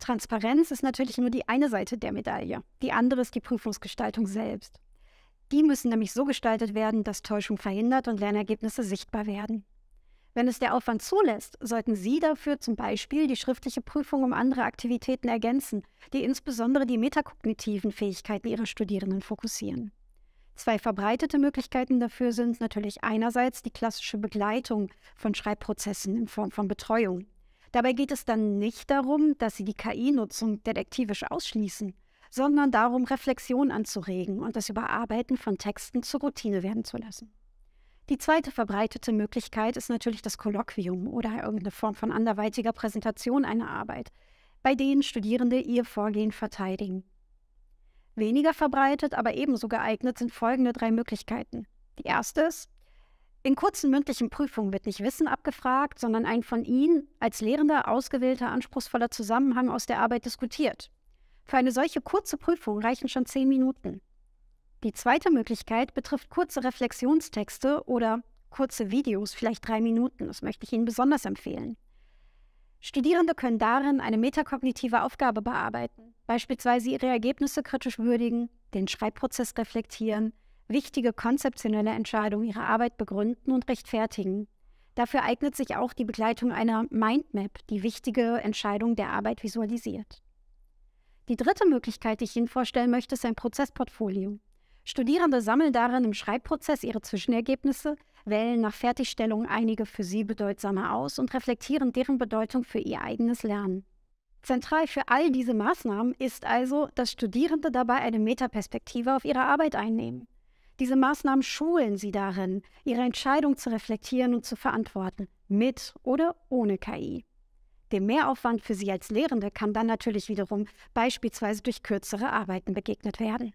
Transparenz ist natürlich nur die eine Seite der Medaille. Die andere ist die Prüfungsgestaltung selbst. Die müssen nämlich so gestaltet werden, dass Täuschung verhindert und Lernergebnisse sichtbar werden. Wenn es der Aufwand zulässt, sollten Sie dafür zum Beispiel die schriftliche Prüfung um andere Aktivitäten ergänzen, die insbesondere die metakognitiven Fähigkeiten Ihrer Studierenden fokussieren. Zwei verbreitete Möglichkeiten dafür sind natürlich einerseits die klassische Begleitung von Schreibprozessen in Form von Betreuung, Dabei geht es dann nicht darum, dass sie die KI-Nutzung detektivisch ausschließen, sondern darum, Reflexion anzuregen und das Überarbeiten von Texten zur Routine werden zu lassen. Die zweite verbreitete Möglichkeit ist natürlich das Kolloquium oder irgendeine Form von anderweitiger Präsentation einer Arbeit, bei denen Studierende ihr Vorgehen verteidigen. Weniger verbreitet, aber ebenso geeignet sind folgende drei Möglichkeiten. Die erste ist, in kurzen mündlichen Prüfungen wird nicht Wissen abgefragt, sondern ein von Ihnen als Lehrender ausgewählter, anspruchsvoller Zusammenhang aus der Arbeit diskutiert. Für eine solche kurze Prüfung reichen schon zehn Minuten. Die zweite Möglichkeit betrifft kurze Reflexionstexte oder kurze Videos, vielleicht drei Minuten. Das möchte ich Ihnen besonders empfehlen. Studierende können darin eine metakognitive Aufgabe bearbeiten, beispielsweise ihre Ergebnisse kritisch würdigen, den Schreibprozess reflektieren, wichtige konzeptionelle Entscheidungen ihre Arbeit begründen und rechtfertigen. Dafür eignet sich auch die Begleitung einer Mindmap, die wichtige Entscheidungen der Arbeit visualisiert. Die dritte Möglichkeit, die ich Ihnen vorstellen möchte, ist ein Prozessportfolio. Studierende sammeln darin im Schreibprozess ihre Zwischenergebnisse, wählen nach Fertigstellung einige für sie bedeutsame aus und reflektieren deren Bedeutung für ihr eigenes Lernen. Zentral für all diese Maßnahmen ist also, dass Studierende dabei eine Metaperspektive auf ihre Arbeit einnehmen. Diese Maßnahmen schulen sie darin, ihre Entscheidung zu reflektieren und zu verantworten, mit oder ohne KI. Dem Mehraufwand für sie als Lehrende kann dann natürlich wiederum beispielsweise durch kürzere Arbeiten begegnet werden.